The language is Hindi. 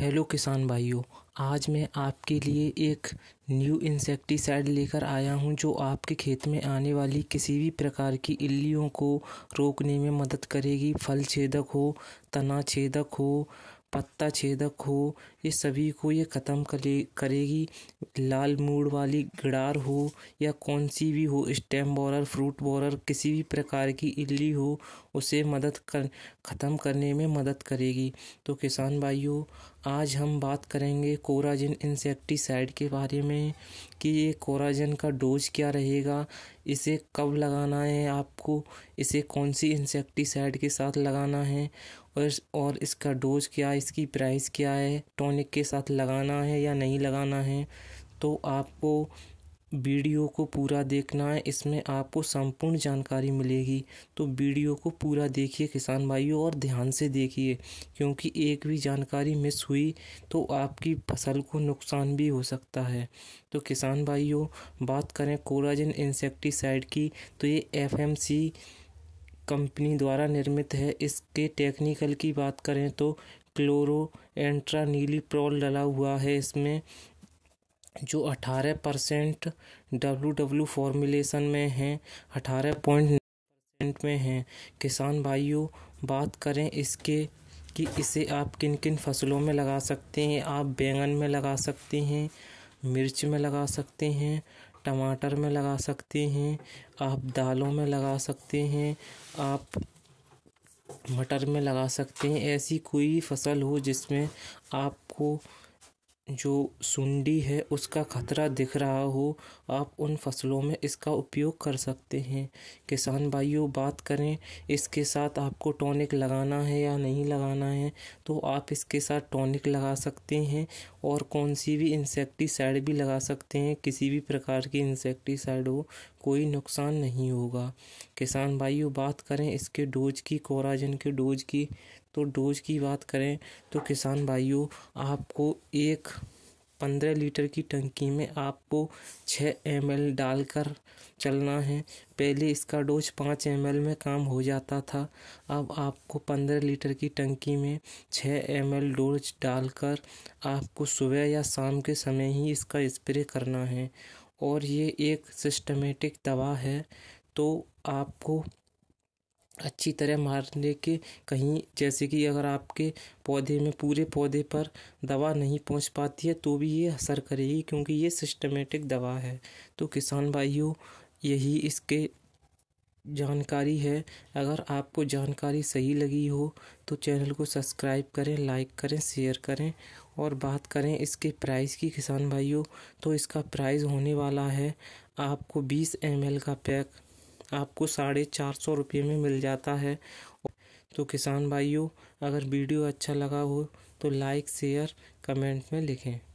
हेलो किसान भाइयों आज मैं आपके लिए एक न्यू इंसेक्टिसाइड लेकर आया हूं जो आपके खेत में आने वाली किसी भी प्रकार की इल्लियों को रोकने में मदद करेगी फल छेदक हो तना छेदक हो पत्ता छेदक हो ये सभी को ये ख़त्म करे करेगी लाल मूड़ वाली गड़ार हो या कौन सी भी हो स्टेम बॉरर फ्रूट बॉरर किसी भी प्रकार की इल्ली हो उसे मदद कर ख़त्म करने में मदद करेगी तो किसान भाइयों आज हम बात करेंगे कोराजिन इंसेक्टिसाइड के बारे में कि ये कोराजिन का डोज क्या रहेगा इसे कब लगाना है आपको इसे कौन सी इंसेक्टिसाइड के साथ लगाना है और और इसका डोज क्या है इसकी प्राइस क्या है टॉनिक के साथ लगाना है या नहीं लगाना है तो आपको वीडियो को पूरा देखना है इसमें आपको संपूर्ण जानकारी मिलेगी तो वीडियो को पूरा देखिए किसान भाइयों और ध्यान से देखिए क्योंकि एक भी जानकारी मिस हुई तो आपकी फसल को नुकसान भी हो सकता है तो किसान भाइयों बात करें कोराजिन इंसेक्टिसाइड की तो ये एफएमसी कंपनी द्वारा निर्मित है इसके टेक्निकल की बात करें तो क्लोरो एंट्रा नीली प्रॉल डला हुआ है इसमें जो अठारह परसेंट डब्लू डब्लू फॉर्मुलेशन में हैं अठारह पॉइंट परसेंट में हैं किसान भाइयों बात करें इसके कि इसे आप किन किन फसलों में लगा सकते हैं आप बैंगन में लगा सकते हैं मिर्च में लगा सकते हैं टमाटर में लगा सकते हैं आप दालों में लगा सकते हैं आप मटर में लगा सकते हैं ऐसी कोई फसल हो जिसमें आपको जो सुंडी है उसका खतरा दिख रहा हो आप उन फसलों में इसका उपयोग कर सकते हैं किसान भाइयों बात करें इसके साथ आपको टॉनिक लगाना है या नहीं लगाना है तो आप इसके साथ टॉनिक लगा सकते हैं और कौन सी भी इंसेक्टिसाइड भी लगा सकते हैं किसी भी प्रकार की इंसेक्टिसाइड हो कोई नुकसान नहीं होगा किसान भाइयों बात करें इसके डोज की कोराजन के डोज की तो डोज की बात करें तो किसान भाइयों आपको एक पंद्रह लीटर की टंकी में आपको छः एम एल डालकर चलना है पहले इसका डोज पाँच एम एल में काम हो जाता था अब आपको पंद्रह लीटर की टंकी में छः एम एल डोज डालकर आपको सुबह या शाम के समय ही इसका स्प्रे करना है और ये एक सिस्टमेटिक दवा है तो आपको अच्छी तरह मारने के कहीं जैसे कि अगर आपके पौधे में पूरे पौधे पर दवा नहीं पहुंच पाती है तो भी ये असर करेगी क्योंकि ये सिस्टमेटिक दवा है तो किसान भाइयों यही इसके जानकारी है अगर आपको जानकारी सही लगी हो तो चैनल को सब्सक्राइब करें लाइक करें शेयर करें और बात करें इसके प्राइस की किसान भाइयों तो इसका प्राइस होने वाला है आपको 20 एम का पैक आपको साढ़े चार सौ रुपये में मिल जाता है तो किसान भाइयों अगर वीडियो अच्छा लगा हो तो लाइक शेयर कमेंट में लिखें